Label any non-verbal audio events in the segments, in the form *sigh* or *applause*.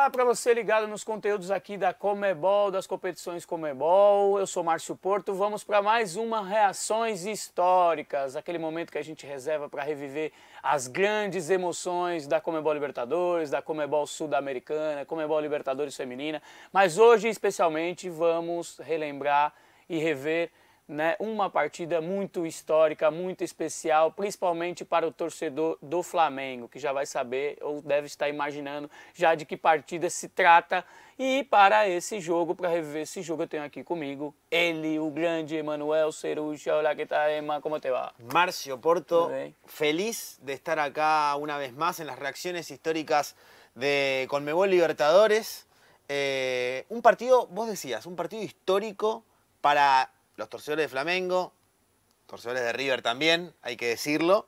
Olá para você ligado nos conteúdos aqui da Comebol, das competições Comebol. Eu sou Márcio Porto. Vamos para mais uma Reações Históricas, aquele momento que a gente reserva para reviver as grandes emoções da Comebol Libertadores, da Comebol Sul-Americana, Comebol Libertadores Feminina. Mas hoje, especialmente, vamos relembrar e rever né, uma partida muito histórica, muito especial, principalmente para o torcedor do Flamengo, que já vai saber ou deve estar imaginando já de que partida se trata. E para esse jogo, para reviver esse jogo, eu tenho aqui comigo ele, o grande Emanuel Cerucha. Olá, que tal, Emma? Como te va? Márcio Porto, feliz de estar acá uma vez mais em las reacciones históricas de Conmebol Libertadores. Eh, partido, vos decías, um partido histórico para los torcedores de Flamengo, torcedores de River también, hay que decirlo,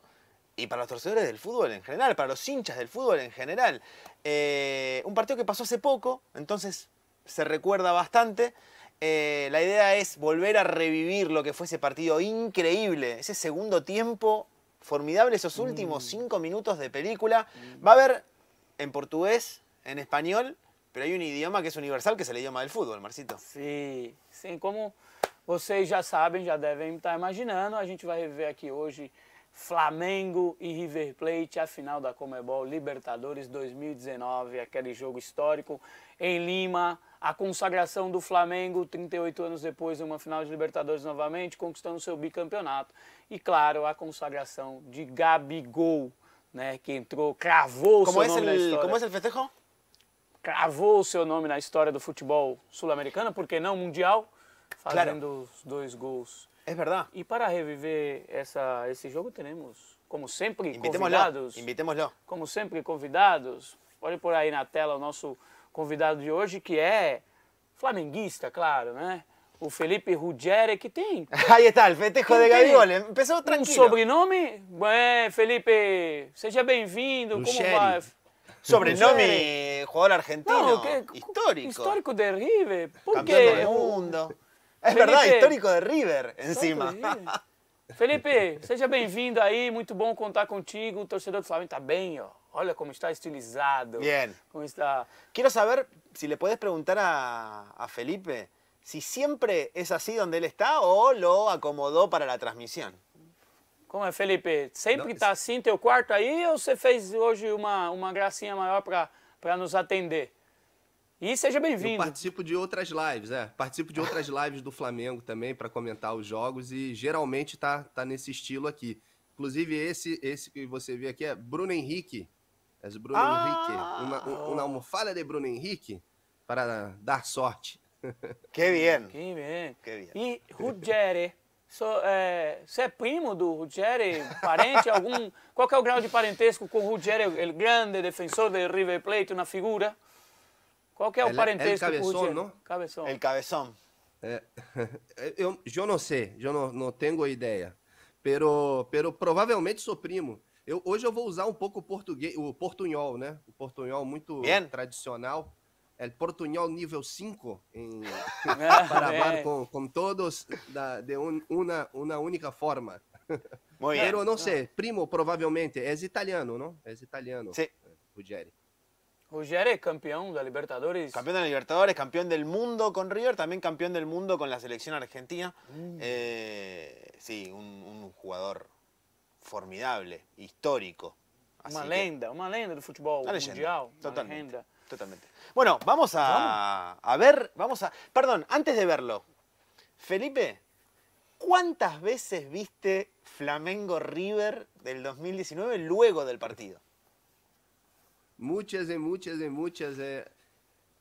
y para los torcedores del fútbol en general, para los hinchas del fútbol en general. Eh, un partido que pasó hace poco, entonces se recuerda bastante. Eh, la idea es volver a revivir lo que fue ese partido increíble, ese segundo tiempo formidable, esos mm. últimos cinco minutos de película. Va a haber en portugués, en español, pero hay un idioma que es universal, que es el idioma del fútbol, Marcito. Sí, sí, ¿cómo...? Vocês já sabem, já devem estar imaginando, a gente vai rever aqui hoje Flamengo e River Plate, a final da Comebol Libertadores 2019, aquele jogo histórico em Lima, a consagração do Flamengo 38 anos depois em uma final de Libertadores novamente, conquistando seu bicampeonato. E claro, a consagração de Gabigol, né, que entrou, cravou o seu é nome el, na história. Como é o festejo? Cravou o seu nome na história do futebol sul-americano, porque não mundial? fazendo claro. os dois gols. É verdade. E para reviver essa, esse jogo, temos, como sempre, Invitemos convidados. Como sempre, convidados. Olhe por aí na tela o nosso convidado de hoje, que é flamenguista, claro, né? O Felipe Ruggieri, que tem. *laughs* Aí está, o festejo de Gabigol. Começou tranquilo. Um sobrenome? É, Felipe, seja bem-vindo. Como vai? Sobrenome, jogador argentino, Não, que, histórico. Histórico de River. Porque Campeão do é mundo. Es verdad, histórico de River, encima. Felipe, *laughs* seja bem-vindo aí, muito bom contar contigo. O torcedor do Flamengo está bem, ó. Olha como está estilizado. Bien. Como está. Quiero saber si le puedes preguntar a, Felipe si siempre es así donde él está o lo acomodó para la transmisión. Como es, Felipe? ¿Siempre está así assim teu quarto aí ou você fez hoje uma, uma gracinha para nos atender? E seja bem-vindo. Eu participo de outras lives, é. Participo de outras *laughs* lives do Flamengo também para comentar os jogos e geralmente tá, tá nesse estilo aqui. Inclusive, esse, esse que você vê aqui é Bruno Henrique. É Bruno ah, Henrique. Uma, uma almofada de Bruno Henrique para dar sorte. *laughs* Que bien. Que bien. Que bien. E Ruggeri. So, é, você é primo do Ruggeri? Parente? algum, qual é o grau de parentesco com o Ruggeri, o grande defensor de River Plate na figura? Qual é o el, parentesco? El cabezón, ¿no? Cabezón. El cabezón. Eh, *laughs* eu, eu não sei, eu não, não tenho ideia. Pero, pero provavelmente sou primo. Eu, hoje eu vou usar um pouco o português, o portunhol, né? O portunhol muito Bien. tradicional. É portunhol nível 5 em *laughs* para é. com, com todos da, de un, una, una única forma. *laughs* Pero não sei, primo provavelmente, é italiano, não? É italiano. Sim. Eh, Ruggeri. Uller es campeón de Libertadores. Campeón de Libertadores, campeón del mundo con River, también campeón del mundo con la selección argentina. Mm. Eh, sí, un, jugador formidable, histórico. una lenda, una lenda del fútbol mundial. Totalmente, totalmente. Bueno, vamos a, a ver, vamos a... Perdón, antes de verlo, Felipe, ¿cuántas veces viste Flamengo River del 2019 luego del partido? Muitas e muitas e muitas É...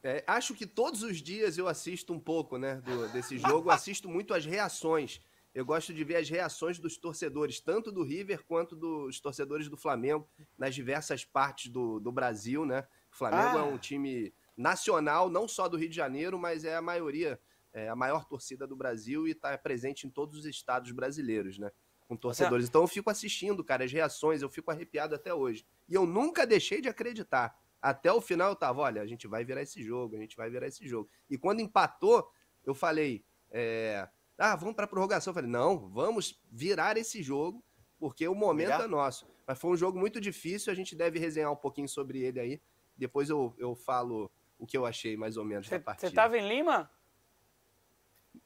é... acho que todos os dias eu assisto um pouco né, do, desse jogo, assisto muito as reações. Eu gosto de ver as reações dos torcedores, tanto do River quanto dos torcedores do Flamengo, nas diversas partes do, do Brasil, né? O Flamengo é ah. é um time nacional, não só do Rio de Janeiro, mas é a maioria, é a maior torcida do Brasil e está presente em todos os estados brasileiros, né? com torcedores. É. Então eu fico assistindo, cara, as reações, eu fico arrepiado até hoje. E eu nunca deixei de acreditar. Até o final eu tava, olha, a gente vai virar esse jogo, a gente vai virar esse jogo. E quando empatou, eu falei, é, ah, vamos para prorrogação. Eu falei, não, vamos virar esse jogo, porque o momento é nosso. Mas foi um jogo muito difícil, a gente deve resenhar um pouquinho sobre ele aí. Depois eu, eu falo o que eu achei mais ou menos Você tava em Lima?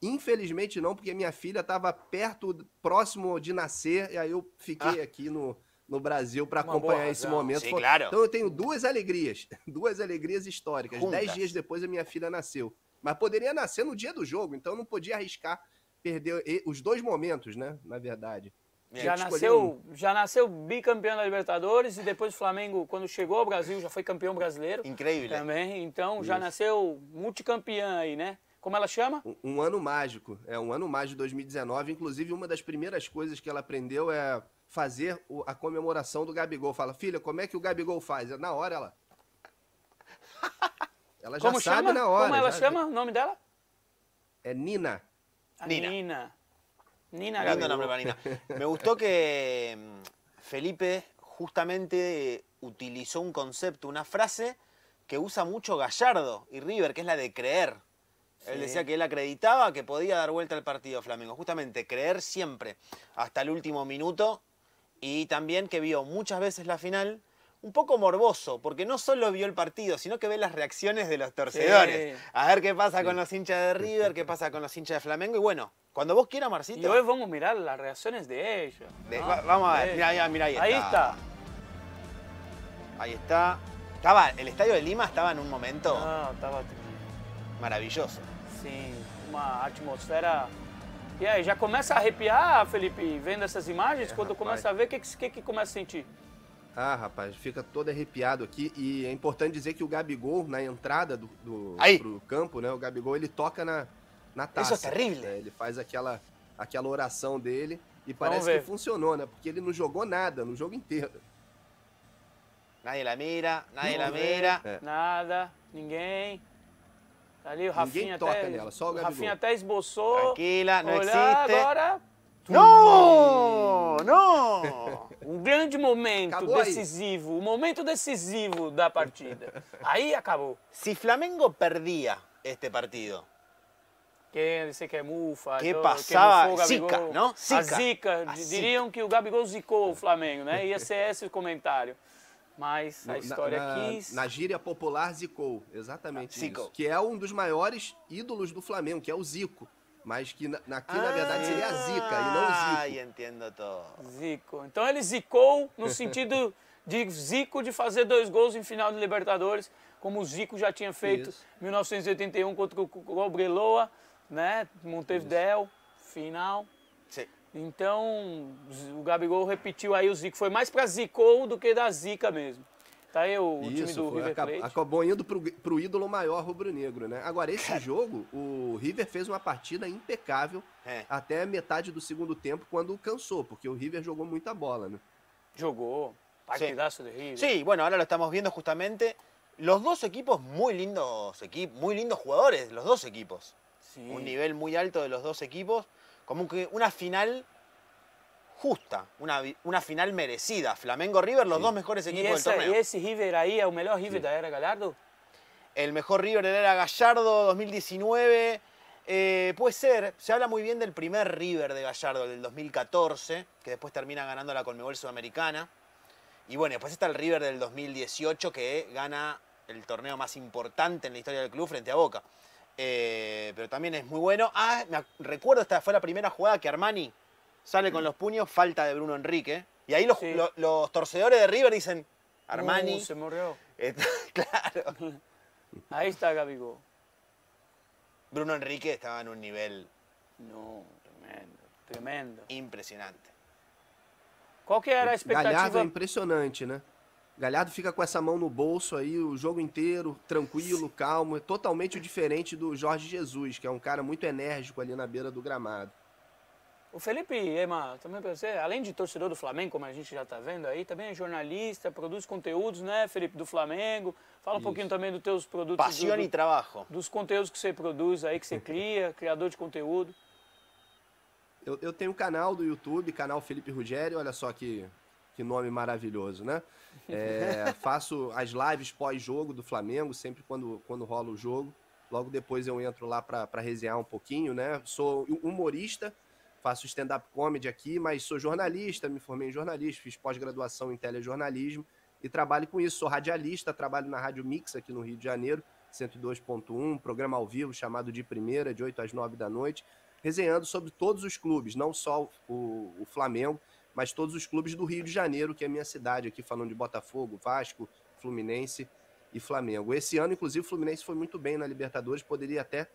Infelizmente não, porque minha filha estava perto, próximo de nascer, e aí eu fiquei ah. aqui no, no Brasil para acompanhar esse momento. Sim, claro. Então eu tenho duas alegrias, *laughs* duas alegrias históricas. Dez dias depois a minha filha nasceu. Mas poderia nascer no dia do jogo, então eu não podia arriscar perder os dois momentos, né? Na verdade. É, já nasceu, um. já nasceu bicampeão da Libertadores e depois o Flamengo, quando chegou ao Brasil, já foi campeão brasileiro. Incrível. Né? Também, então Isso. já nasceu multicampeão aí, né? Como ela chama? Um, um, ano mágico. É um ano mágico de 2019. Inclusive, uma das primeiras coisas que ela aprendeu é fazer o, a comemoração do Gabigol. Fala, filha, como é que o Gabigol faz? Na hora ela. *laughs* Ela já como sabe chama? na hora. Como ela já... chama? O nome dela? É Nina. Nina. Nina. Nina Lindo nombre para Nina. Me gustó que mm, Felipe justamente utilizó un concepto, una frase que usa mucho Gallardo y River, que es la de creer. Él decía que él acreditaba que podía dar vuelta al partido Flamengo. Justamente, creer siempre hasta el último minuto y también que vio muchas veces la final un poco morboso, porque no solo vio el partido, sino que ve las reacciones de los torcedores. A ver qué pasa con los hinchas de River, qué pasa con los hinchas de Flamengo. Y bueno, cuando vos quieras, Marcito. Y hoy vamos a mirar las reacciones de ellos. vamos a ver, mira, mira, ahí, ahí está. Ahí está. Estaba, el estadio de Lima estaba en un momento. No, ah, estaba maravilloso. assim, uma atmosfera. E aí, é, já começa a arrepiar, Felipe, vendo essas imagens? É, quando rapaz. começa a ver, o que, que, que começa a sentir? Ah, rapaz, fica todo arrepiado aqui. E é importante dizer que o Gabigol, na entrada do, do pro campo, né? O Gabigol, ele toca na, na taça. Isso é terrível. Né? Ele faz aquela, aquela oração dele e parece que funcionou, né? Porque ele não jogou nada no jogo inteiro. Na la mira, nadie é. mira. É. Nada, ninguém. Ali o Rafinha Ninguém toca até, nela, só o Gabigol. Rafinha até esboçou. Tranquila, não olhar, existe. agora... Não! Não! *laughs* Um grande momento acabou decisivo, aí. o momento decisivo da partida. Aí acabou. Se Flamengo perdia este partido, quem dice é que é mufa. Que todo, passava, que zica, não? Zica. A zica. A ah, diriam zica. que o Gabigol zicou o Flamengo, né? Ia ser esse o comentário mas a história na, na, quis. Na gíria popular, Zicou, exatamente Zico. isso. Que é um dos maiores ídolos do Flamengo, que é o Zico. Mas que na, aqui, ah, na verdade, seria a Zica e não o Zico. Ai, ah, entendo todo. Zico. Então ele zicou no sentido *laughs* de Zico de fazer dois gols em final de Libertadores, como o Zico já tinha feito em 1981 contra o Cobreloa, né? Montevideo, final. Então, o Gabigol repetiu aí o Zico. Foi mais para Zicou do que da Zica mesmo. Tá aí o, Isso, time do foi, River Plate. Acabou indo pro, pro ídolo maior rubro-negro, né? Agora, esse jogo, o River fez uma partida impecável é. até metade do segundo tempo, quando cansou, porque o River jogou muita bola, né? jogou Partidazo sí. de River. Sí, bueno, agora lo estamos vendo justamente. Los dos equipos, muy lindos, equi muy lindos jugadores, los dos equipos. Sí. Un nivel muy alto de los dos equipos. como que una final justa, una, una final merecida. Flamengo River, los dos mejores equipos del torneo. ¿Y ese River ahí, River era Gallardo? El mejor River era Gallardo 2019. Eh, puede ser, se habla muy bien del primer River de Gallardo, del 2014, que después termina ganando la Colmebol Sudamericana. Y bueno, después está el River del 2018 que gana el torneo más importante en la historia del club frente a Boca. Eh, pero también es muy bueno. Ah, me recuerdo, esta fue la primera jugada que Armani sale con mm. los puños, falta de Bruno Enrique. Y ahí los, torcedores de River dicen, Armani... Uh, se murió. *laughs* claro. *laughs* Ahí está Gabigo. Bruno Enrique estaba en un nivel... No, tremendo, tremendo. Impresionante. ¿Cuál que era la expectativa? Galhardo fica com essa mão no bolso aí o jogo inteiro, tranquilo, calmo, é totalmente diferente do Jorge Jesus, que é um cara muito enérgico ali na beira do gramado. O Felipe Ema, também para você, além de torcedor do Flamengo, como a gente já está vendo aí, também é jornalista, produz conteúdos, né, Felipe, do Flamengo. Fala Isso. um pouquinho também dos teus produtos. Passione do, do, trabalho. Dos conteúdos que você produz aí, que você *laughs* cria, criador de conteúdo. Eu, eu tenho um canal do YouTube, canal Felipe Rugério, olha só que que nome maravilhoso, né? É, *laughs* faço as lives pós-jogo do Flamengo, sempre quando, quando rola o jogo. Logo depois eu entro lá para resenhar um pouquinho, né? Sou humorista, faço stand-up comedy aqui, mas sou jornalista, me formei em jornalismo, fiz pós-graduação em telejornalismo e trabalho com isso. Sou radialista, trabalho na Rádio Mix aqui no Rio de Janeiro, 102.1, programa ao vivo chamado De Primeira, de 8 às 9 da noite, resenhando sobre todos os clubes, não só o, o Flamengo mas todos os clubes do Rio de Janeiro, que é a minha cidade aqui, falando de Botafogo, Vasco, Fluminense e Flamengo. Esse ano, inclusive, o Fluminense foi muito bem na Libertadores, poderia até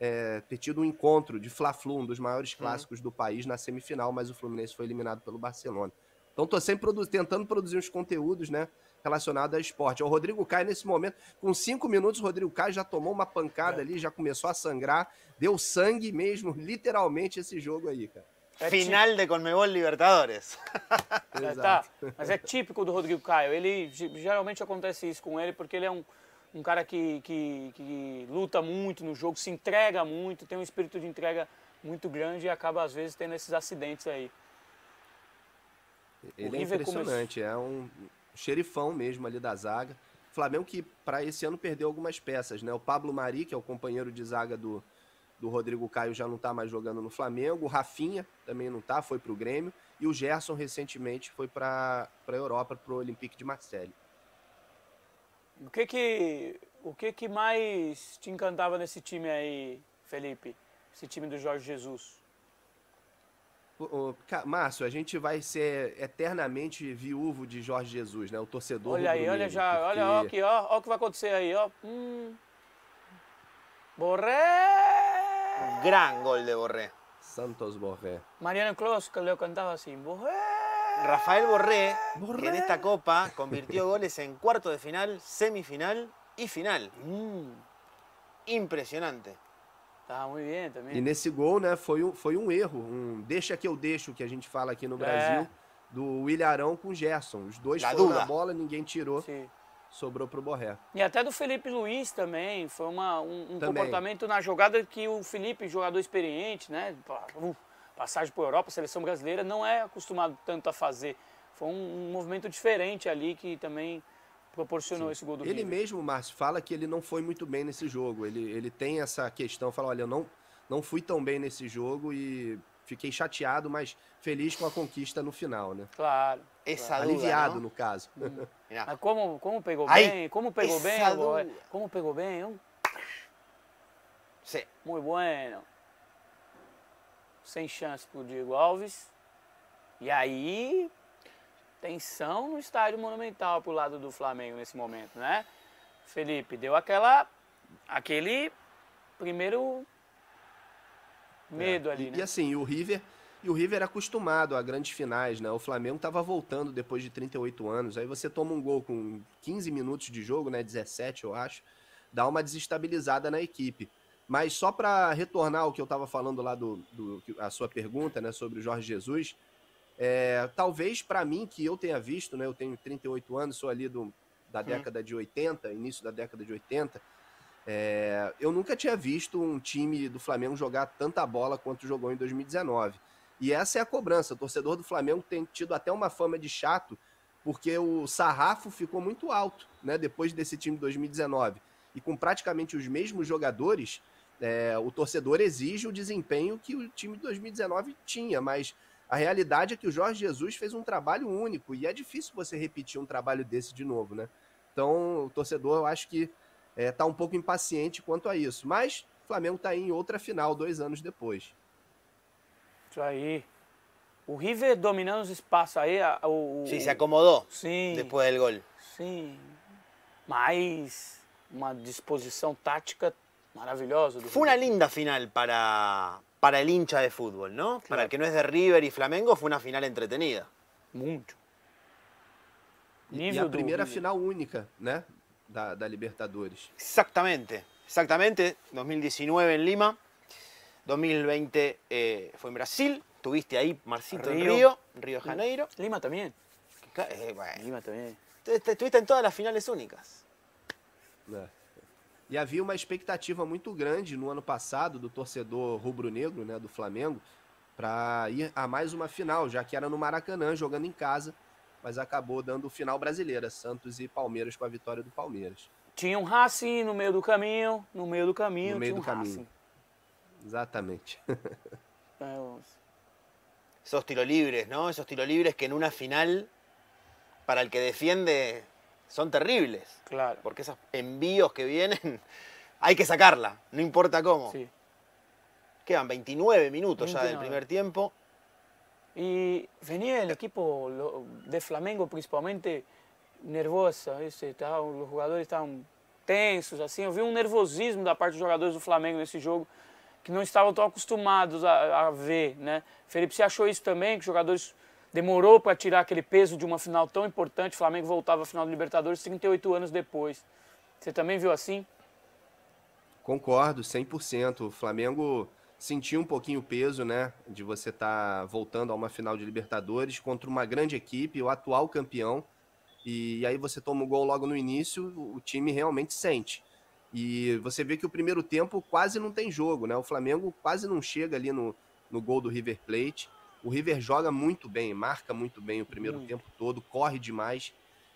é, ter tido um encontro de Fla-Flu, um dos maiores hum. clássicos uhum. do país, na semifinal, mas o Fluminense foi eliminado pelo Barcelona. Então estou sempre produ tentando produzir uns conteúdos, né? relacionados a esporte. O Rodrigo Caio, nesse momento, com cinco minutos, o Rodrigo Caio já tomou uma pancada é. ali, já começou a sangrar, deu sangue mesmo, literalmente, esse jogo aí, cara. É Final de Conmebol Libertadores. *laughs* tá. Mas é típico do Rodrigo Caio. Ele geralmente acontece isso com ele porque ele é um, um cara que, que, que luta muito no jogo, se entrega muito, tem um espírito de entrega muito grande e acaba às vezes tendo esses acidentes aí. Ele é impressionante, é um xerifão mesmo ali da zaga. Flamengo que para esse ano perdeu algumas peças, né? O Pablo Mari, que é o companheiro de zaga do, do Rodrigo Caio já não está mais jogando no Flamengo, o Rafinha também não está, foi para o Grêmio, e o Gerson recentemente foi para a Europa, para o Olympique de Marseille. O que que, o que que mais te encantava nesse time aí, Felipe? Esse time do Jorge Jesus? Márcio, a gente vai ser eternamente viúvo de Jorge Jesus, né? O torcedor. Olha aí, olha já, porque... olha ó, aqui, ó, o que vai acontecer aí, ó. Hum. Borré! Gran gol de Borré. Santos Borré. Mariano Clos lo cantaba así. Borré. Rafael Borré, Borré, que en esta copa convirtió goles en cuarto de final, semifinal y final. Mm. Impressionante. Tá muito bem também. E nesse gol, né, foi um, foi um erro, deixa que eu deixo que a gente fala aqui no é. Brasil, é. do William Arão com o Gerson. Os dois foram na bola, ninguém tirou. Sim sobrou para o Borré. E até do Felipe Luiz também, foi uma, um, um também. comportamento na jogada que o Felipe, jogador experiente, né, passagem por Europa, seleção brasileira, não é acostumado tanto a fazer. Foi um, um movimento diferente ali que também proporcionou Sim. esse gol do Ele River. mesmo, Márcio, fala que ele não foi muito bem nesse jogo. Ele, ele tem essa questão, fala, olha, eu não, não fui tão bem nesse jogo e fiquei chateado, mas feliz com a conquista no final, né? Claro. Essa Aliviado, no caso. Hum. *laughs* É. mas como, como pegou Aí, bem, como pegou bem, como pegou bem. Um... Muito bueno. Sem chance pro Diego Alves. E aí, tensão no estádio monumental pro lado do Flamengo nesse momento, né? Felipe, deu aquela. aquele primeiro medo é. ali, e, né? E assim, o River. E o River era acostumado a grandes finais, né? O Flamengo estava voltando depois de 38 anos. Aí você toma um gol com 15 minutos de jogo, né? 17, eu acho. Dá uma desestabilizada na equipe. Mas só para retornar ao que eu estava falando lá do, do a sua pergunta, né, sobre o Jorge Jesus, é, talvez para mim que eu tenha visto, né, eu tenho 38 anos, sou ali do, da uhum. década de 80, início da década de 80, é, eu nunca tinha visto um time do Flamengo jogar tanta bola quanto jogou em 2019. E essa é a cobrança. O torcedor do Flamengo tem tido até uma fama de chato, porque o sarrafo ficou muito alto, né? Depois desse time de 2019. E com praticamente os mesmos jogadores, é, o torcedor exige o desempenho que o time de 2019 tinha, mas a realidade é que o Jorge Jesus fez um trabalho único e é difícil você repetir um trabalho desse de novo, né? Então, o torcedor, eu acho que está é, tá um pouco impaciente quanto a isso. Mas o Flamengo está em outra final dois anos depois. Isso aí. O River dominando os espaços aí. O, Sim, se acomodou. Sim. Depois do gol. Sim. Mas uma disposição tática maravilhosa. Foi uma linda final para, para el hincha de fútbol, ¿no? Claro. Para el que no es de River y Flamengo fue una final entretenida. Muito. E, a primeira River. final única, né? da, da Libertadores. Exatamente, exatamente. 2019 em Lima, 2020 eh, em en Brasil, tuviste aí, Marcito em Rio Río, de Janeiro. Lima também. Eh, bueno. Lima também. Estuviste em todas as finais únicas. É. E havia uma expectativa muito grande no ano passado do torcedor rubro-negro, né, do Flamengo, para ir a mais uma final, já que era no Maracanã, jogando em casa mas acabou dando o final brasileira, Santos e Palmeiras com a vitória do Palmeiras. Tinha um Racing no meio do caminho, no meio do caminho, no meio do um Exatamente. *laughs* Esos tiros libres, ¿no? Esos tiros libres que en una final, para el que defiende, son terribles. Claro. Porque esos envíos que vienen, *laughs* hay que sacarla, no importa cómo. Sí. Quedan 29 minutos ya del primer tiempo. e venia o equipo de Flamengo principalmente nervoso, tá, os jogadores estavam tensos, assim, eu vi um nervosismo da parte dos jogadores do Flamengo nesse jogo que não estavam tão acostumados a, a ver, né? Felipe, você achou isso também, que os jogadores demorou para tirar aquele peso de uma final tão importante, o Flamengo voltava à final do Libertadores 38 anos depois. Você também viu assim? Concordo, 100%. O Flamengo sentiu um pouquinho o peso, né, de você estar tá voltando a uma final de Libertadores contra uma grande equipe, o atual campeão, e aí você toma o gol logo no início, o time realmente sente. E você vê que o primeiro tempo quase não tem jogo, né? O Flamengo quase não chega ali no, no gol do River Plate. O River joga muito bem, marca muito bem o primeiro uhum. tempo todo, corre demais.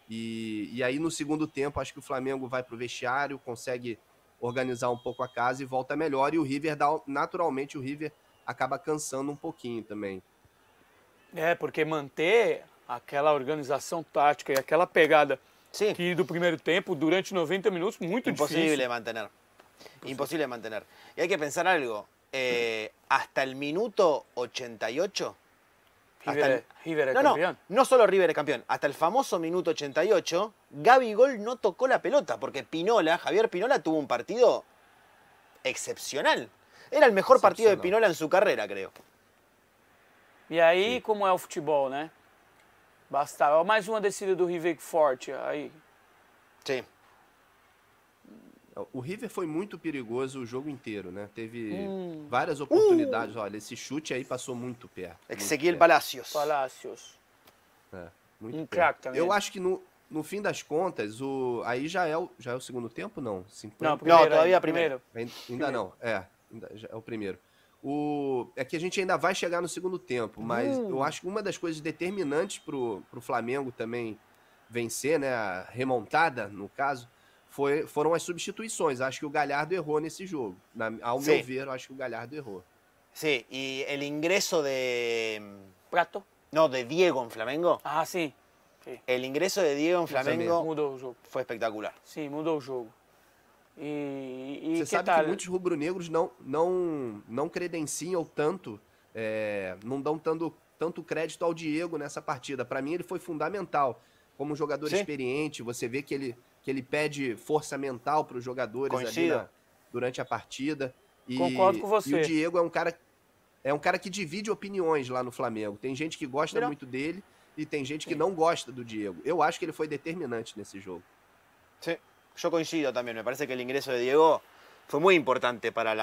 E, e aí no segundo tempo, acho que o Flamengo vai para o vestiário, consegue organizar um pouco a casa e volta melhor. E o River dá, naturalmente o River acaba cansando um pouquinho também. É, porque manter aquela organização tática e aquela pegada Sim. que do primeiro tempo durante 90 minutos muito impossível difícil. mantener. manter Impossível manter. E hay que pensar algo. Eh, hasta el minuto 88 River, no, campeón. No, solo River es campeón. Hasta el famoso minuto 88, gol no tocó la pelota porque Pinola, Javier Pinola tuvo un partido excepcional. Era el mejor partido de Pinola en su carrera, creo. Y ahí, como el o futebol, né? Bastava. Mais uma descida do River forte Sí, O River foi muito perigoso o jogo inteiro, né? Teve hum. várias uh! oportunidades. Uh. Olha, esse chute aí passou muito perto. É que seguir Palacios. Palacios. É, muito um perto. Eu acho que no, no fim das contas, o aí já é o, já é o segundo tempo, não? 50... Não, primeiro, não, todavia é primeiro. Ainda, primeiro. não, é. Ainda, é o primeiro. O, é que a gente ainda vai chegar no segundo tempo, mas hum. eu acho que uma das coisas determinantes pro, pro Flamengo também vencer, né? A remontada, no caso, foi, foram as substituições. Acho que o Galhardo errou nesse jogo. Na, ao meu ver, acho que o Galhardo errou. Sim, sí. e o ingresso de. Mm, Prato? Não, de Diego em Flamengo. Ah, sim. Sí. O ingresso de Diego em Flamengo mudou o jogo. foi espetacular. Sim, mudou o jogo. E, e Você que sabe tal? que muitos rubro-negros não, não, não credenciam tanto, é, não dão tanto, tanto crédito ao Diego nessa partida. Para mim, ele foi fundamental. Como um jogador experiente, você vê que ele, que ele pede força mental para os jogadores na, durante a partida. E, Concordo com você. E o Diego é um cara é um cara que divide opiniões lá no Flamengo. Tem gente que gosta muito dele e tem gente que Sim. não gosta do Diego. Eu acho que ele foi determinante nesse jogo. Sim, eu coincido também. Me parece que o ingresso de Diego foi muito importante para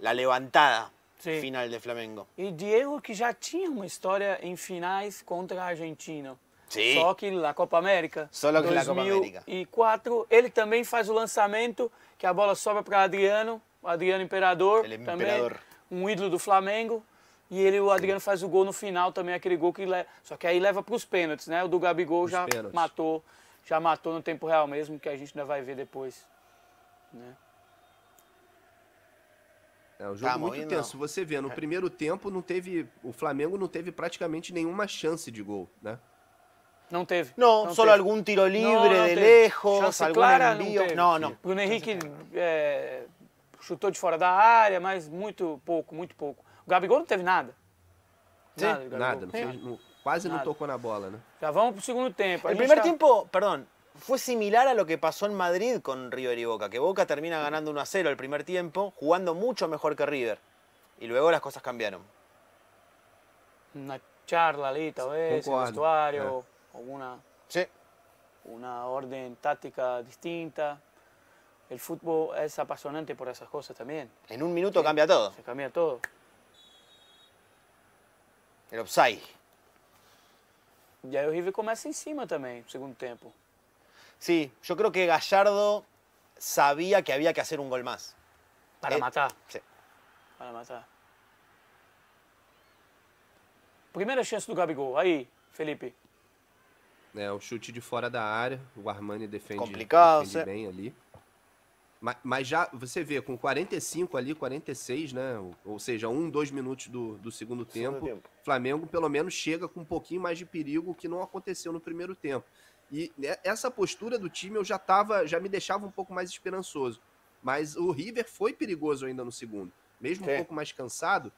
a levantada Sim. final de Flamengo. E Diego que já tinha uma história em finais contra a Argentina. Sim. Só que na Copa América. Só logo 2004, na Copa América. E quatro, ele também faz o lançamento, que a bola sobra para Adriano, Adriano Imperador, ele é também, imperador. um ídolo do Flamengo. E ele, o Adriano faz o gol no final também, aquele gol que leva. Só que aí leva para os pênaltis, né? O do Gabigol os já pênaltis. matou, já matou no tempo real mesmo, que a gente ainda vai ver depois. Né? É um jogo tá, muito tenso. Não. Você vê, no é. primeiro tempo não teve. O Flamengo não teve praticamente nenhuma chance de gol, né? No, solo algún tiro libre de lejos, algún algum no, no. Não, não, não. Henrique chutou de fora da área, mas muito pouco, muito pouco. Gabigol não teve nada. Nada, nada, não fez, quase não tocou na bola, né? Já vamos para segundo tempo. El primer tiempo, tempo, fue similar a lo que pasó en Madrid con River y Boca, que Boca termina ganando 1 a 0 el primer tiempo, jugando mucho mejor que River. Y luego las cosas cambiaron. Una charla ahí, tal vez, el vestuario, eh una, una orden táctica distinta. El fútbol es apasionante por esas cosas también. En un minuto cambia todo. Se cambia todo. El offside. ya el River más encima también segundo tiempo. Sí, yo creo que Gallardo sabía que había que hacer un gol más. Para eh, matar. Sí. Para matar. Primera chance do Gabigol. Ahí, Felipe. É, o chute de fora da área. O Armani defende, Complicado, defende bem ali. Mas, mas, já você vê, com 45 ali, 46, né? Ou, ou seja, um, dois minutos do, do segundo, tempo, segundo tempo, Flamengo pelo menos chega com um pouquinho mais de perigo que não aconteceu no primeiro tempo. E né, essa postura do time eu já tava, já me deixava um pouco mais esperançoso. Mas o River foi perigoso ainda no segundo. Mesmo um é. pouco mais cansado,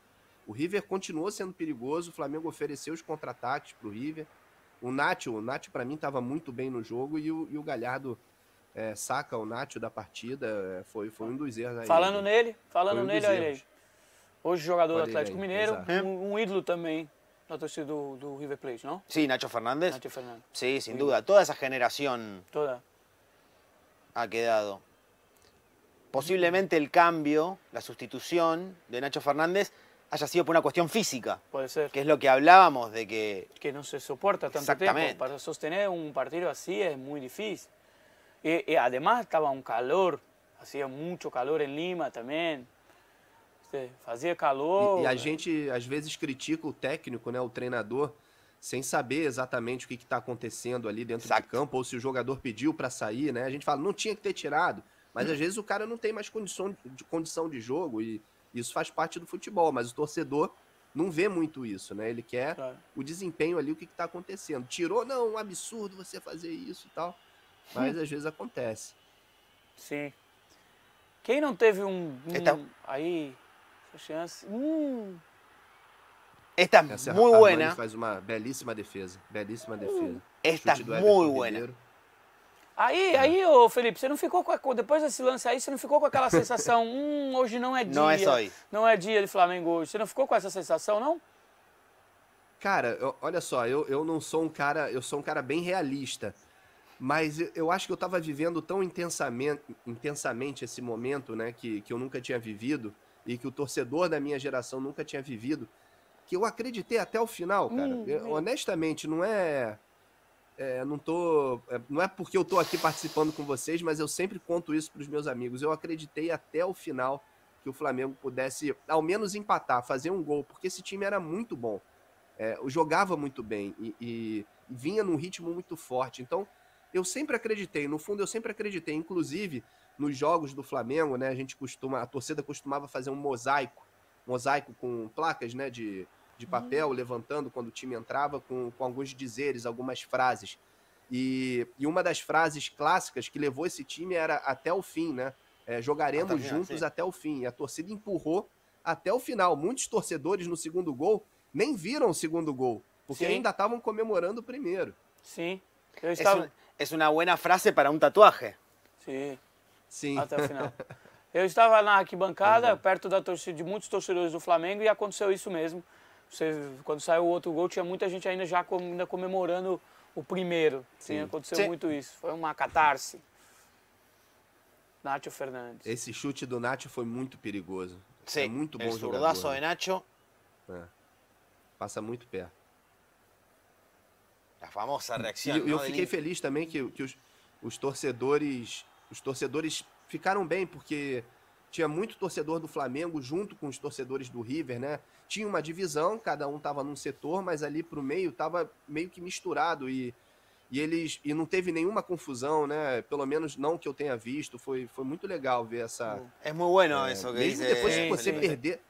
o River continuou sendo perigoso, o Flamengo ofereceu os contra-ataques para o River o Nacho, o Nacho para mim estava muito bem no jogo e o, e o Galhardo é, saca o Nacho da partida, é, foi, foi um dos erros aí. Falando nele, falando um nele, olha Hoje jogador olha do Atlético aí, Mineiro, um, um, ídolo também na torcida do, do, River Plate, não Sí, Nacho Fernandes Nacho Fernandes Sí, sem dúvida Toda essa geração Toda. ha quedado. Posiblemente el cambio, la sustitución de Nacho Fernández haya sido por una cuestión física. Puede ser. Que es lo que hablábamos de que... Que no se soporta tanto Exactamente. tiempo. Para sostener un partido así es muy difícil. Y, y, además estaba un calor, hacía mucho calor em Lima também. Fazia calor. E, e a gente às vezes critica o técnico, né, o treinador, sem saber exatamente o que está acontecendo ali dentro Exacto. do campo ou se o jogador pediu para sair, né? A gente fala, não tinha que ter tirado, mas uhum. às vezes o cara não tem mais condição de, condição de jogo e isso faz parte do futebol, mas o torcedor não vê muito isso, né? Ele quer o desempenho ali, o que está acontecendo. Tirou, não, um absurdo você fazer isso e tal. Mas hum. às vezes acontece. Sim. Quem não teve um. um então, aí, essa chance. Hum. Está muito boa, né? faz uma belíssima defesa. Belíssima hum. defesa. Está é muito boa. Aí, tá. aí, ô Felipe, você não ficou com a, depois desse lance aí, você não ficou com aquela sensação, *laughs* hum, hoje não é dia. Não é só aí. Não é dia de Flamengo hoje. Você não ficou com essa sensação, não? Cara, eu, olha só, eu, eu não sou um cara, eu sou um cara bem realista, mas eu, eu acho que eu estava vivendo tão intensamente, intensamente esse momento, né, que, que eu nunca tinha vivido e que o torcedor da minha geração nunca tinha vivido, que eu acreditei até o final, cara. Hum, eu, hum. honestamente, não é é, não tô. É, não é porque eu tô aqui participando com vocês, mas eu sempre conto isso para os meus amigos. Eu acreditei até o final que o Flamengo pudesse, ao menos, empatar, fazer um gol, porque esse time era muito bom. É, jogava muito bem e, e, vinha num ritmo muito forte. Então, eu sempre acreditei, no fundo, eu sempre acreditei, inclusive nos jogos do Flamengo, né? A gente costuma, a torcida costumava fazer um mosaico, mosaico com placas, né? De de uhum. papel, uhum. levantando quando o time entrava, com, com alguns dizeres, algumas frases. E, e uma das frases clássicas que levou esse time era até o fim, né? É, jogaremos ah, tá juntos até o fim. E a torcida empurrou até o final. Muitos torcedores no segundo gol nem viram o segundo gol, porque Sim. ainda estavam comemorando o primeiro. Sim. Eu estava... é, é uma boa frase para um tatuagem. Sim. Sim. Até o final. *laughs* Eu estava na arquibancada, uhum. perto da torcida, de muitos torcedores do Flamengo, e aconteceu isso mesmo. Você, quando saiu o outro gol, tinha muita gente ainda já com, ainda comemorando o primeiro. Sim. Sim aconteceu Sim. muito isso. Foi uma catarse. Nacho Fernandes. Esse chute do Nacho foi muito perigoso. Sim. É muito bom Ele jogador. Lá só, né? Nacho. É. Passa muito perto. A famosa reação. E eu, eu né, fiquei feliz também que, que os, os torcedores os torcedores ficaram bem porque tinha muito torcedor do Flamengo junto com os torcedores do River, né? tinha uma divisão, cada um estava num setor, mas ali para o meio estava meio que misturado e, e eles e não teve nenhuma confusão, né? Pelo menos não que eu tenha visto, foi, foi muito legal ver essa. É, é muito bueno é, isso, mesmo é, depois que você é, perder.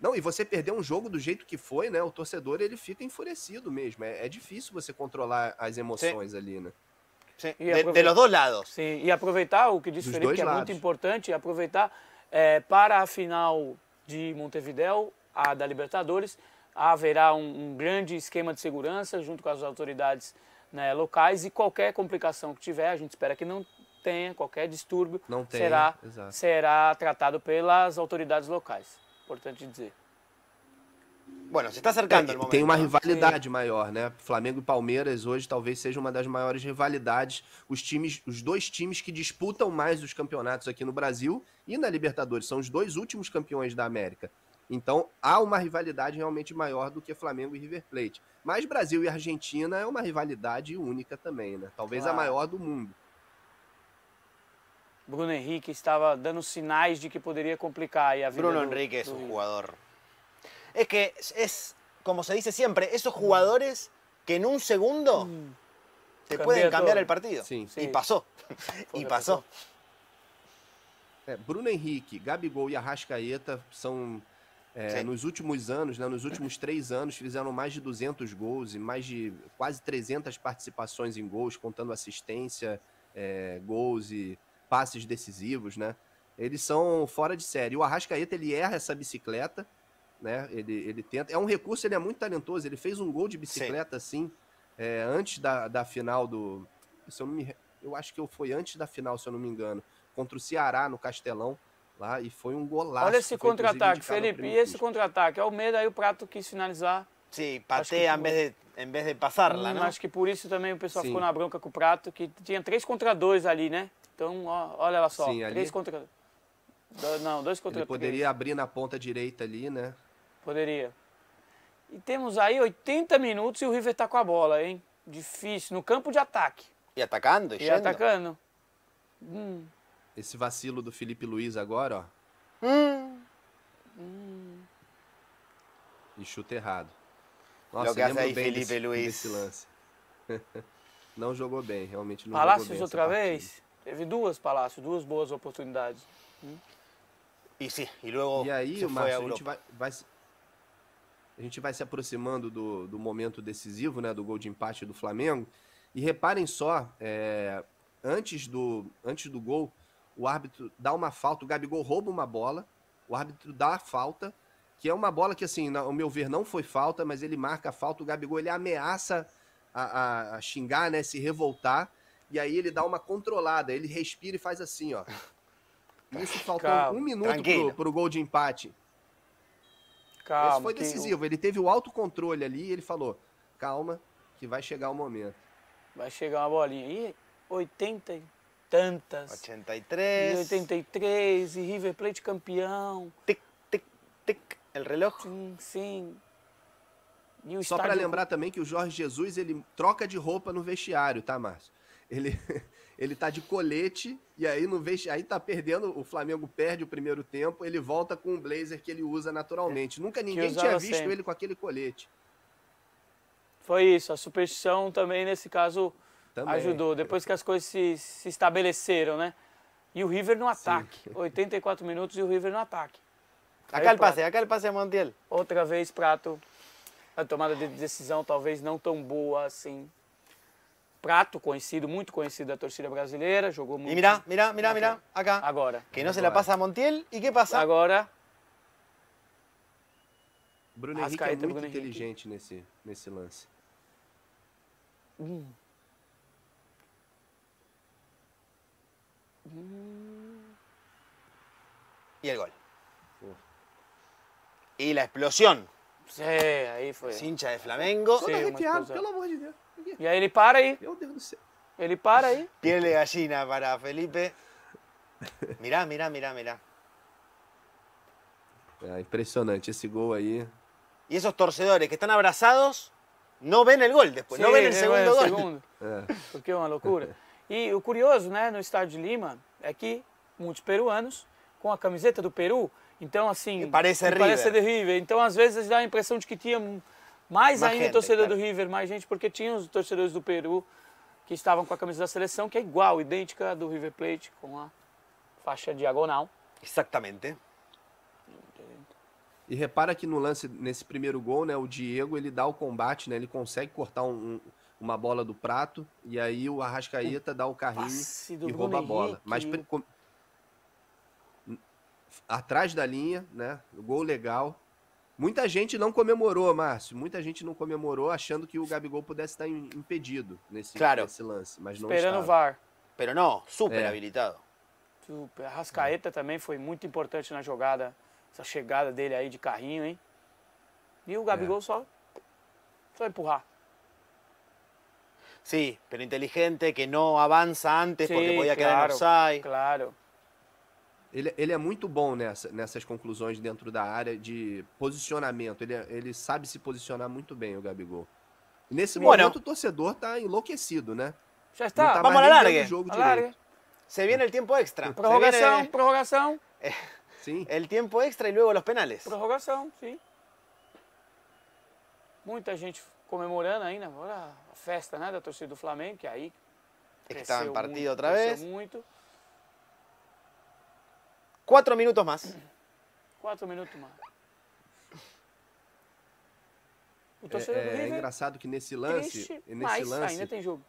Não, e você perder um jogo do jeito que foi, né? O torcedor ele fica enfurecido mesmo. É, é difícil você controlar as emoções Sim. ali, né? Sim. De, de los dois lados. Sim, e aproveitar o que disse Dos Felipe, que é muito importante, é aproveitar é, para a final de Montevideo a da Libertadores, haverá um, um grande esquema de segurança junto com as autoridades né, locais e qualquer complicação que tiver, a gente espera que não tenha, qualquer distúrbio tenha, será, será tratado pelas autoridades locais. Importante dizer. Bueno, você está cercando. É, tem uma rivalidade Sim. maior, né? Flamengo e Palmeiras hoje talvez seja uma das maiores rivalidades. Os times, os dois times que disputam mais os campeonatos aqui no Brasil e na Libertadores são os dois últimos campeões da América. Então há uma rivalidade realmente maior do que Flamengo e River Plate. Mas Brasil e Argentina é uma rivalidade única também, né? Talvez claro. a maior do mundo. Bruno Henrique estava dando sinais de que poderia complicar a vida Bruno do, Henrique é um jogador. É que é como se diz sempre, esses mm. jogadores que em um segundo mm. te podem pueden cambiar todo. partido. Sim, sí. Y e passou. passou. É, Bruno Henrique, Gabigol e Arrascaeta são é, nos últimos anos, né, nos é. últimos três anos, fizeram mais de 200 gols e mais de quase 300 participações em gols, contando assistência, é, gols e passes decisivos, né? Eles são fora de série. O Arrascaeta, ele erra essa bicicleta, né? Ele, ele tenta. É um recurso, ele é muito talentoso. Ele fez um gol de bicicleta, Sim. assim, é, antes da, da final do... Se eu, não me, eu acho que foi antes da final, se eu não me engano, contra o Ceará, no Castelão lá e foi um golaço. Olha esse contra-ataque, Felipe. E esse contra-ataque? é o medo, aí o Prato quis finalizar. Sim, patei em vez de, em vez de passar lá, hum, né? Acho que por isso também o pessoal Sim. ficou na bronca com o Prato, que tinha três contra dois ali, né? Então, ó, olha lá só. Sim, ali. três contra... Do, não, dois contra Ele poderia três. abrir na ponta direita ali, né? Poderia. E temos aí 80 minutos e o River tá com a bola, hein? Difícil, no campo de ataque. E atacando? E, e atacando. Hum. Esse vacilo do Felipe Luiz agora, ó. Hum. Hum. E chuta errado. Nossa, Jogasse aí, bem Felipe desse, Luiz. Desse lance. *laughs* não jogou bem, realmente não Palácios jogou bem. outra vez? Teve duas Palácios, duas boas oportunidades. Hum. E sim, e logo E aí, Márcio, a, a gente vai, vai, a gente vai se aproximando do, do momento decisivo, né? Do gol de empate do Flamengo. E reparem só, é, antes, do, antes do gol, o árbitro dá uma falta, o Gabigol rouba uma bola, o árbitro dá a falta, que é uma bola que, assim, ao meu ver, não foi falta, mas ele marca a falta, o Gabigol ele ameaça a, a, a xingar, né, se revoltar, e aí ele dá uma controlada, ele respira e faz assim, ó. Isso faltou Calma. um minuto pro, pro gol de empate. Calma, Esse foi decisivo, ele teve o autocontrole ali e ele falou, calma, que vai chegar o momento. Vai chegar uma bolinha. aí 80, tantas. 83. E 83, e River Plate campeão. Tic, tic, tic. O reloj? Sim, sim. Só estádio... para lembrar também que o Jorge Jesus ele troca de roupa no vestiário, tá, Márcio? Ele *laughs* ele tá de colete e aí no vestiário aí tá perdendo, o Flamengo perde o primeiro tempo, ele volta com um blazer que ele usa naturalmente. É. Nunca ninguém tinha visto sempre. ele com aquele colete. Foi isso, a superstição também nesse caso também. Ajudou, depois que as coisas se, se estabeleceram, né? E o River no ataque. Sim. 84 minutos e o River no ataque. Aquele passeio, aquele passeio é mano dele. Outra vez, Prato. A tomada de decisão talvez não tão boa assim. Prato, conhecido, muito conhecido da torcida brasileira, jogou muito. E mirá, mirá, mirá, mirá, acá. Agora. Que não se la passa a Montiel, e que passa? Agora. Bruno Henrique Ascaeta, é muito Bruno inteligente Henrique. nesse, nesse lance. Hum. Mm. Y el gol. Y la explosión. Sí, ahí fue. Sincha de Flamengo. y ahí le para ahí. Él para ahí. Piel de gallina para Felipe. Mirá, mirá, mirá, mirá. impresionante ese gol ahí. Y esos torcedores que están abrazados no ven el gol después, no ven el segundo gol. Ah. Porque es una locura. *laughs* E o curioso, né, no estádio de Lima, é que muitos peruanos com a camiseta do Peru, então assim, e parece River. Parece de River. Então às vezes dá a impressão de que tinha mais Uma ainda gente, torcedor é. do River, mais gente, porque tinha os torcedores do Peru que estavam com a camisa da seleção, que é igual, idêntica do River Plate, com a faixa diagonal. Exatamente. E repara que no lance, nesse primeiro gol, né, o Diego ele dá o combate, né, ele consegue cortar um uma bola do prato, e aí o Arrascaeta o dá o carrinho e Bruno rouba Henrique. a bola. Mas com... atrás da linha, né? gol legal. Muita gente não comemorou, Márcio. Muita gente não comemorou achando que o Gabigol pudesse estar impedido nesse, claro. nesse lance, mas não Esperando estava. o VAR. Pero não, super é. habilitado. Super. Arrascaeta é. também foi muito importante na jogada, essa chegada dele aí de carrinho, hein? E o Gabigol é. só só empurrar. Sí, pero inteligente, que não avança antes porque podia querer quedar claro, sai. Claro. Ele, ele é muito bom nessa, nessas conclusões dentro da área de posicionamento. Ele, é, ele sabe se posicionar muito bem, o Gabigol. Nesse bueno. momento, o torcedor está enlouquecido, né? Já está. tá Vamos alargue. Jogo alargue. Se viene o tempo extra. Prorrogação, viene... prorrogação. *laughs* Sim. o tempo extra e luego os penales. Prorrogação, sim. Muita gente comemorando ainda, agora a festa né, da torcida do Flamengo, que é aí. É que partida tá outra partido muito, vez. Muito. quatro minutos mais Quatro minutos mais. O é, torcedor é, do River, é engraçado que nesse lance, triste, nesse mas lance ainda tem jogo.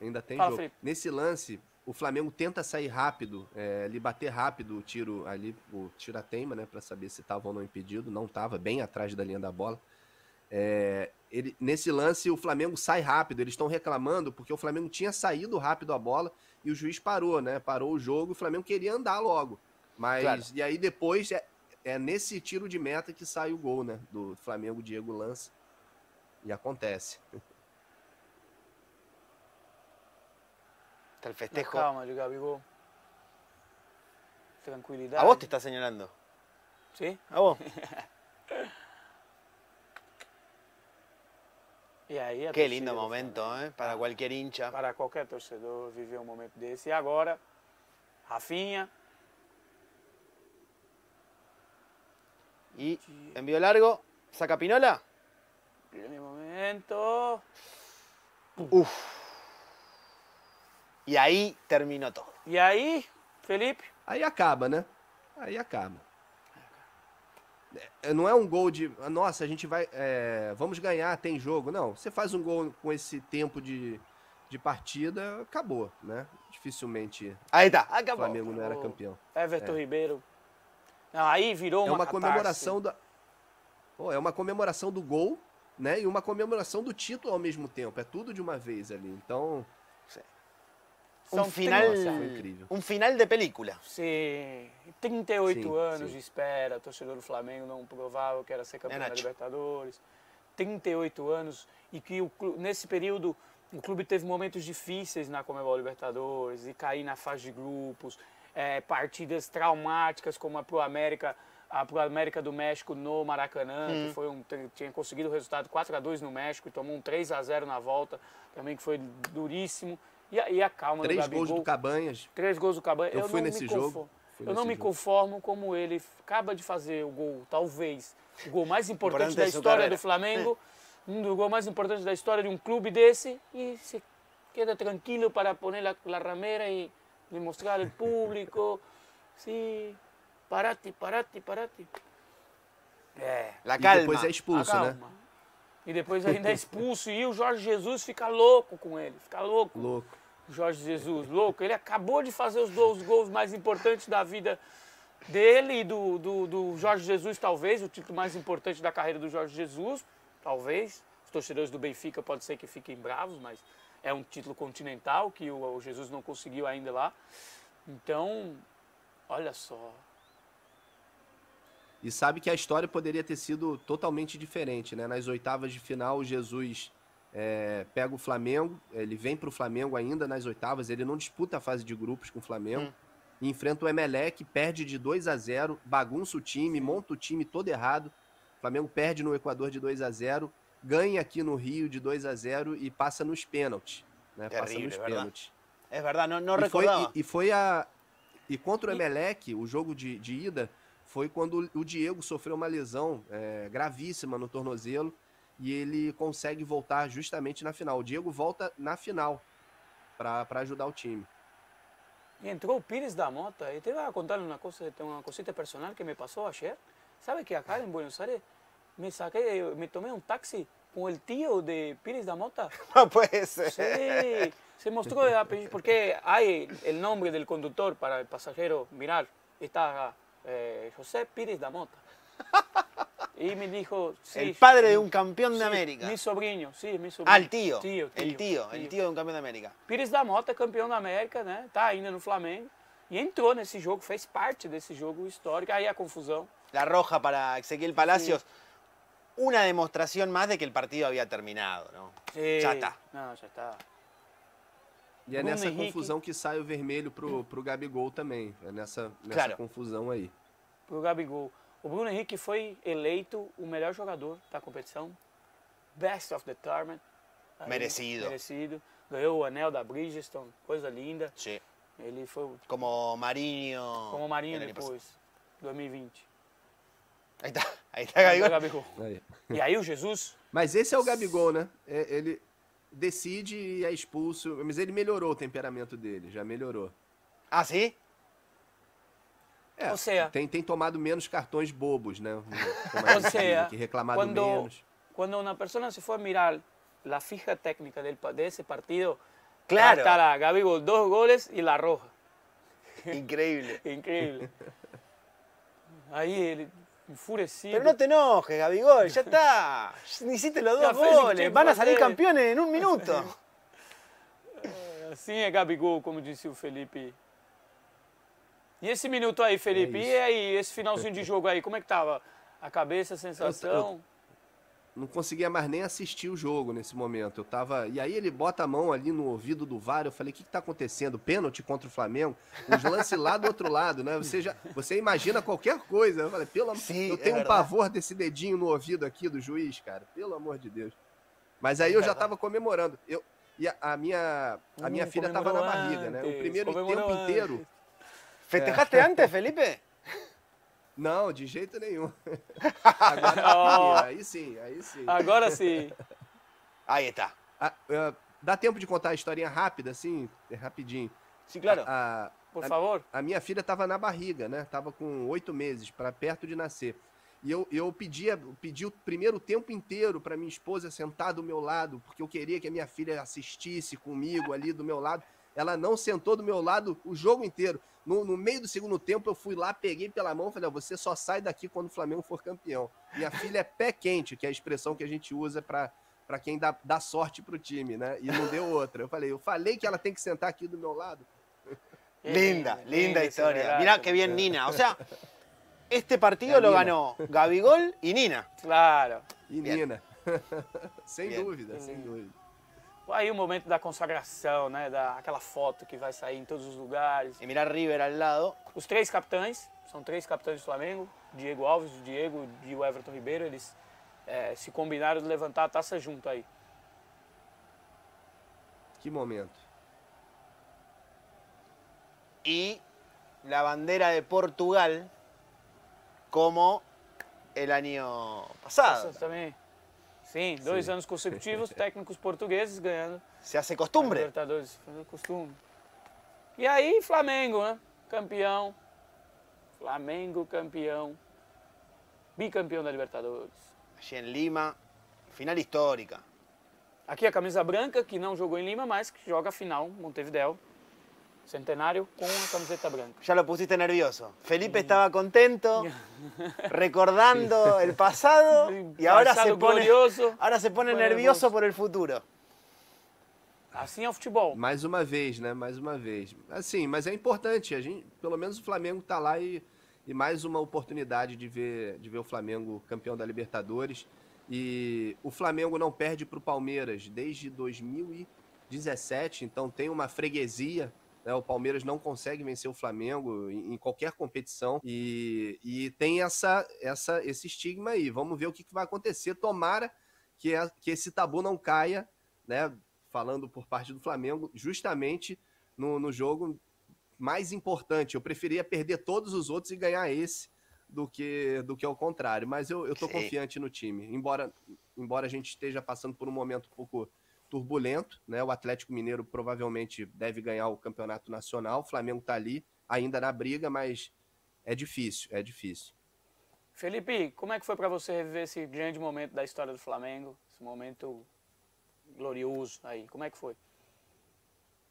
Ainda tem Fala, jogo. Felipe. Nesse lance, o Flamengo tenta sair rápido, é, ele bater rápido o tiro ali, o tira teima, né, para saber se estava ou não impedido, não estava bem atrás da linha da bola. É, ele, nesse lance, o Flamengo sai rápido. Eles estão reclamando porque o Flamengo tinha saído rápido a bola e o juiz parou, né? Parou o jogo. O Flamengo queria andar logo. Mas claro. e aí depois é, é nesse tiro de meta que sai o gol, né? Do Flamengo, Diego lança. E acontece. Perfectejo. Calma, Gabigol. Tranquilidade. ¿A você te está señalando? ¿Sí? ¿A vos? *laughs* E aí é lindo momento, hein? Para ah, qualquer hincha. Para qualquer torcedor viver um momento desse. E agora, Rafinha. E envio largo, saca Pinola. Grande momento. Uf. E aí terminou todo. E aí, Felipe? Aí acaba, né? Aí acaba. É, não é um gol de ah, nossa, a gente vai. É, vamos ganhar, tem jogo. Não, você faz um gol com esse tempo de, de partida, acabou, né? Dificilmente. Aí dá, tá, acabou. O Flamengo não era campeão. Everton é. Ribeiro. Não, aí virou uma, é uma comemoração da. é uma comemoração do gol, né? E uma comemoração do título ao mesmo tempo. É tudo de uma vez ali. Então um final, um final de película. Sim, 38 sim, anos de espera, torcedor do Flamengo não provava que era ser campeão da Libertadores. 38 anos e que o, nesse período o clube teve momentos difíceis na Comebol Libertadores e cair na fase de grupos, é, partidas traumáticas como a Pro América, a Pro América do México no Maracanã, hum. que uhum. foi um, tinha conseguido o resultado 4 a 2 no México e tomou um 3 a 0 na volta, também que foi duríssimo. E, e a calma Três do Três gols do Cabanhas. Três gols do Cabanhas. Eu, eu fui nesse jogo. Fui eu não me jogo. conformo como ele acaba de fazer o gol, talvez, o gol mais importante da história do Flamengo, é. um dos gols mais importantes da história de um clube desse, e se queda tranquilo para pôr la, la ramera lhe mostrar ao público. *laughs* sim parate, parate, parate. É. La calma. E depois é expulso, né? E depois ainda é expulso e o Jorge Jesus fica louco com ele, fica louco. Louco. Jorge Jesus, louco, ele acabou de fazer os dois gols mais importantes da vida dele e do, do, do Jorge Jesus, talvez, o título mais importante da carreira do Jorge Jesus, talvez. Os torcedores do Benfica pode ser que fiquem bravos, mas é um título continental que o, o Jesus não conseguiu ainda lá. Então, olha só, e sabe que a história poderia ter sido totalmente diferente, né? Nas oitavas de final, o Jesus é, pega o Flamengo, ele vem para o Flamengo ainda nas oitavas, ele não disputa a fase de grupos com o Flamengo, hum. enfrenta o Emelec, perde de 2 a 0 bagunça o time, monta o time todo errado, o Flamengo perde no Equador de 2 a 0 ganha aqui no Rio de 2 a 0 e passa nos pênaltis. Né? Terrible, passa nos é pênaltis. É verdade, não, não e recordava. e, e, foi a... E contra o Emelec, o jogo de, de ida, foi quando o Diego sofreu uma lesão é, gravíssima no tornozelo, e ele consegue voltar justamente na final. O Diego volta na final para ajudar o time. entrou o Pires da Mota. E te vou contar uma coisa, uma cosita personal que me passou ayer. Sabe que acá em Buenos Aires me saquei, me tomei um táxi com o tio de Pires da Mota. *laughs* Não pode ser. Sí, se mostrou ah, porque há o nome do condutor para o passageiro mirar. Está eh, José Pires da Mota. *laughs* Y me dijo, sí. El padre de un campeón de América. Mi sobrino, sí, mi sobrino. Ah, el tío. tío, tío el tío, tío, el tío de un campeón de América. Pires da Mota, campeão da América, né? Tá ainda no Flamengo. E entrou nesse jogo, fez parte desse jogo histórico. Aí a confusão. La roja para Ezequiel Palacios. Sí. Una demostración más de que el partido había terminado, ¿no? Sí. Ya está. No, ya está. E é nessa confusão que sai o vermelho pro, pro Gabigol também. É nessa, nessa claro. confusão aí. Pro Gabigol. O Bruno Henrique foi eleito o melhor jogador da competição, best of the tournament. Aí, merecido. Merecido. Ganhou o anel da Bridgestone, coisa linda. Sim. Ele foi. Como Marinho. Como Marinho depois, 2020. Tá, aí tá, aí tá Gabigol. Aí Gabigol. Aí. E aí o Jesus. Mas esse é o Gabigol, né? É, ele decide e é expulso. Mas ele melhorou o temperamento dele, já melhorou. Ah, sim? O sea, tomado menos cartões bobos, né? Um *laughs* o sea, que reclamado quando, menos. Quando uma pessoa se mirar la fija técnica de ese partido, claro. estará Gabigol dos goles y la roja. *laughs* Increíble. Increíble. Ahí él enfurecido. Pero no te enojes, Gabigol, ya está. *laughs* Hiciste los dos goles, van a salir campeones en un minuto. Eh, así es, Gabigol, como dice Felipe E esse minuto aí, Felipe, é e aí, esse finalzinho de jogo aí, como é que tava? A cabeça, a sensação? Eu, eu não conseguia mais nem assistir o jogo nesse momento. Eu tava. E aí ele bota a mão ali no ouvido do VAR, eu falei, o que, que tá acontecendo? Pênalti contra o Flamengo? Os lances lá do outro lado, né? Você já. Você imagina qualquer coisa. Eu falei, pelo amor Eu tenho é um pavor desse dedinho no ouvido aqui do juiz, cara. Pelo amor de Deus. Mas aí é eu já tava comemorando. Eu... E a, minha, a minha hum, filha tava na barriga, né? O primeiro tempo antes. inteiro Fetecate é. antes, Felipe. Não, de jeito nenhum. *laughs* Agora, oh. Aí sim, aí sim. Agora sim. aí tá. Ah, é, dá tempo de contar a historinha rápida, assim? É, rapidinho. Sim, claro. A, a, Por a, favor. A minha filha estava na barriga, né? Tava com oito meses, para perto de nascer. E eu, eu pedia, pedi o primeiro tempo inteiro para minha esposa sentar do meu lado, porque eu queria que a minha filha assistisse comigo ali do meu lado. Ela não sentou do meu lado o jogo inteiro. No, no, meio do segundo tempo, eu fui lá, peguei pela mão e falei: você só sai daqui quando o Flamengo for campeão. Minha filha é pé quente, que é a expressão que a gente usa para para quem dá, dá sorte pro time, né? E não deu outra. Eu falei, eu falei que ela tem que sentar aqui do meu lado. *laughs* É, linda, é linda, linda historia. Mirá que *laughs* bien Nina. ou seja este partido é, lo ganó Gabigol e Nina. Claro. E bien. Nina. sem bien. dúvida, sem mm. dúvida aí o momento da consagração, né? Da, aquela foto que vai sair em todos os lugares. E mirar River ao lado. Os três capitães, são três capitães do Flamengo, Diego Alves, o Diego e o Everton Ribeiro, eles é, se combinaram de levantar a taça junto aí. Que momento. E a bandeira de Portugal como el ano pasado. Eso también. Sim, dois Sim. anos consecutivos, *laughs* técnicos portugueses ganhando. Se hace sem costumbre? Libertadores, costume. E aí, Flamengo, né? Campeão. Flamengo campeão. Bicampeão da Libertadores. Achei em Lima, final histórica. Aqui a camisa branca, que não jogou em Lima, mas que joga a final, Montevideo. Centenario con una camiseta blanca. Ya lo pusiste nervioso. Felipe mm. estaba contento, *laughs* recordando el pasado y ahora se pone, ahora se pone nervioso por el futuro. Assim é o futebol. Mais uma vez, né? Mais uma vez. Assim, mas é importante. A gente, pelo menos o Flamengo está lá e, e mais uma oportunidade de ver, de ver o Flamengo campeão da Libertadores. E o Flamengo não perde para o Palmeiras desde 2017, então tem uma freguesia né? O Palmeiras não consegue vencer o Flamengo em, em qualquer competição e, e tem essa, essa, esse estigma aí. Vamos ver o que, que vai acontecer. Tomara que, a, que esse tabu não caia, né? falando por parte do Flamengo, justamente no, no jogo mais importante. Eu preferia perder todos os outros e ganhar esse do que do que ao contrário. Mas eu, eu tô é. confiante no time, embora, embora a gente esteja passando por um momento um pouco turbulento, né? O Atlético Mineiro provavelmente deve ganhar o campeonato nacional. O Flamengo está ali, ainda na briga, mas é difícil, é difícil. Felipe, como é que foi para você reviver esse grande momento da história do Flamengo, esse momento glorioso aí? Como é que foi?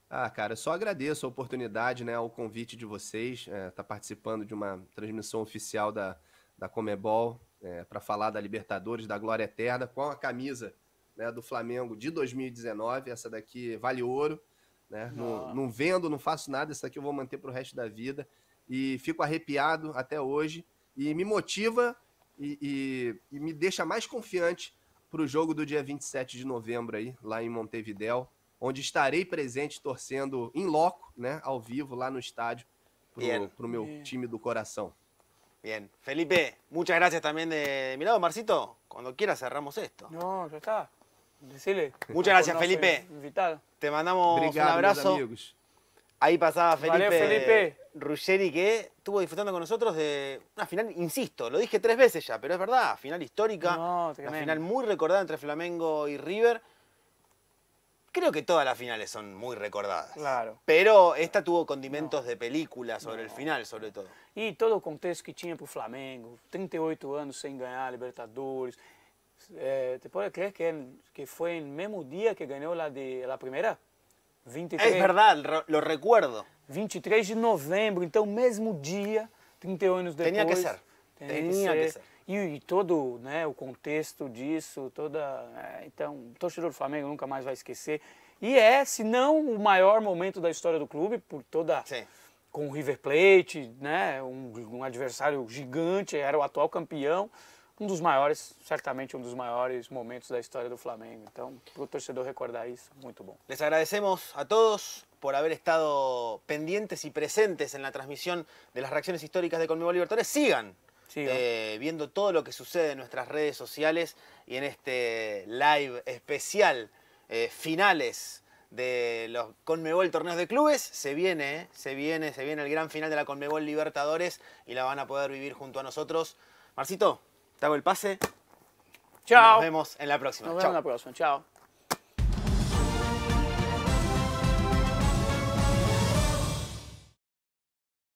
Ah, cara, só agradeço a oportunidade, né, o convite de vocês, é, tá participando de uma transmissão oficial da, da Comebol é, para falar da Libertadores, da glória eterna, com a camisa né, do Flamengo de 2019. Essa daqui vale ouro. Né? Não, não vendo, não faço nada. Essa aqui eu vou manter para o resto da vida. E fico arrepiado até hoje. E me motiva e, e, e me deixa mais confiante para o jogo do dia 27 de novembro aí, lá em Montevidéu, onde estarei presente torcendo em loco, né, ao vivo lá no estádio para o meu Bien. time do coração. Bien, Felipe, muchas gracias también de mi lado, Marcito. Cuando quiera cerramos esto. No, ya está. Muchas gracias, Felipe. Te mandamos un abrazo. Ahí pasaba Felipe, Ruggeri, que estuvo disfrutando con nosotros de una final, insisto, lo dije tres veces ya, pero es verdad, final histórica, una final muy recordada entre Flamengo y River. Creo que todas las finales son muy recordadas. Claro. Pero esta tuvo condimentos de película sobre el final, sobre todo. Y todo el contexto que tinha Flamengo, 38 años sin ganar Libertadores, eh, ¿te pode crer que, él, que foi el mesmo dia que ganhou la de a primeira 23, é verdade lo recuerdo. 23 de novembro, então mesmo dia, 31 anos depois. Tinha que ser. Tinha que ser. E, e, todo né, o contexto disso, toda. Eh, então, o torcedor do Flamengo nunca mais vai esquecer. E é, se não o maior momento da história do clube, por toda. Sim. Com o River Plate, né, um, um adversário gigante, era o atual campeão. um dos maiores, certamente um dos maiores momentos da história do Flamengo. Então, para torcedor recordar isso, muito bom. Les agradecemos a todos por haber estado pendientes y presentes en la transmisión de las reacciones históricas de Conmebol Libertadores. Sigan eh, viendo todo lo que sucede en nuestras redes sociales y en este live especial, eh, finales de los Conmebol torneos de clubes. Se viene, eh, se viene, se viene el gran final de la Conmebol Libertadores y la van a poder vivir junto a nosotros. Marcito, te hago el pase. Chao. Nos vemos en la próxima. Nos vemos en la próxima. Chao.